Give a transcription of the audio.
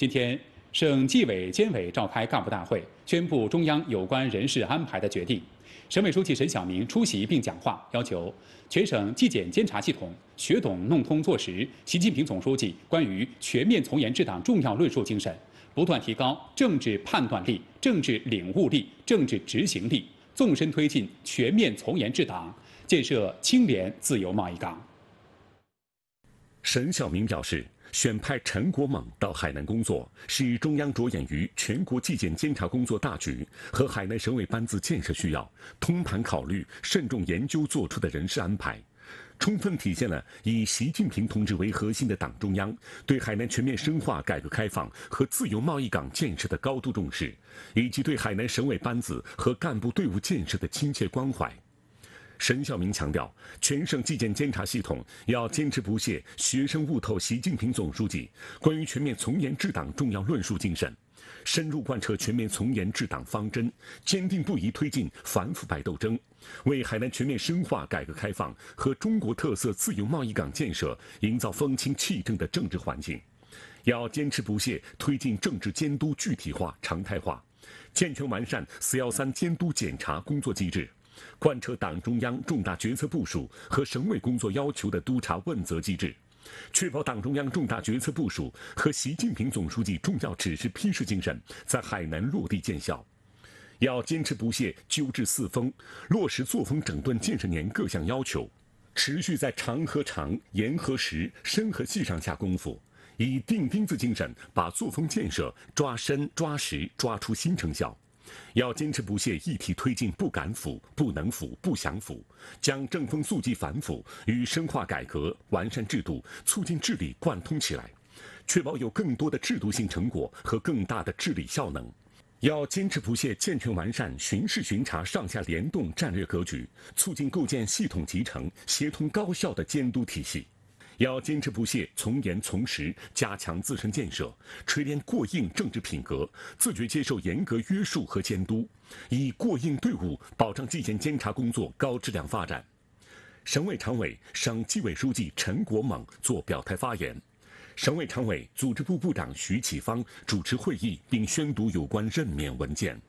今天，省纪委监委召开干部大会，宣布中央有关人事安排的决定。省委书记沈晓明出席并讲话，要求全省纪检监察系统学懂弄通做实习近平总书记关于全面从严治党重要论述精神，不断提高政治判断力、政治领悟力、政治执行力，纵深推进全面从严治党，建设清廉自由贸易港。沈晓明表示。选派陈国猛到海南工作，是中央着眼于全国纪检监察工作大局和海南省委班子建设需要，通盘考虑、慎重研究作出的人事安排，充分体现了以习近平同志为核心的党中央对海南全面深化改革开放和自由贸易港建设的高度重视，以及对海南省委班子和干部队伍建设的亲切关怀。沈晓明强调，全省纪检监察系统要坚持不懈学生悟透习近平总书记关于全面从严治党重要论述精神，深入贯彻全面从严治党方针，坚定不移推进反腐败斗争，为海南全面深化改革开放和中国特色自由贸易港建设营造风清气正的政治环境。要坚持不懈推进政治监督具体化常态化，健全完善“四要三”监督检查工作机制。贯彻党中央重大决策部署和省委工作要求的督查问责机制，确保党中央重大决策部署和习近平总书记重要指示批示精神在海南落地见效。要坚持不懈纠治“四风”，落实作风整顿建设年各项要求，持续在长和长、严和实、深和细上下功夫，以钉钉子精神把作风建设抓深、抓实、抓出新成效。要坚持不懈一体推进不敢腐不能腐不想腐，将正风肃纪反腐与深化改革完善制度促进治理贯通起来，确保有更多的制度性成果和更大的治理效能。要坚持不懈健全完善巡视巡察上下联动战略格局，促进构建系统集成、协同高效的监督体系。要坚持不懈从严从实加强自身建设，锤炼过硬政治品格，自觉接受严格约束和监督，以过硬队伍保障纪检监察工作高质量发展。省委常委、省纪委书记陈国猛作表态发言，省委常委、组织部部长徐启芳主持会议并宣读有关任免文件。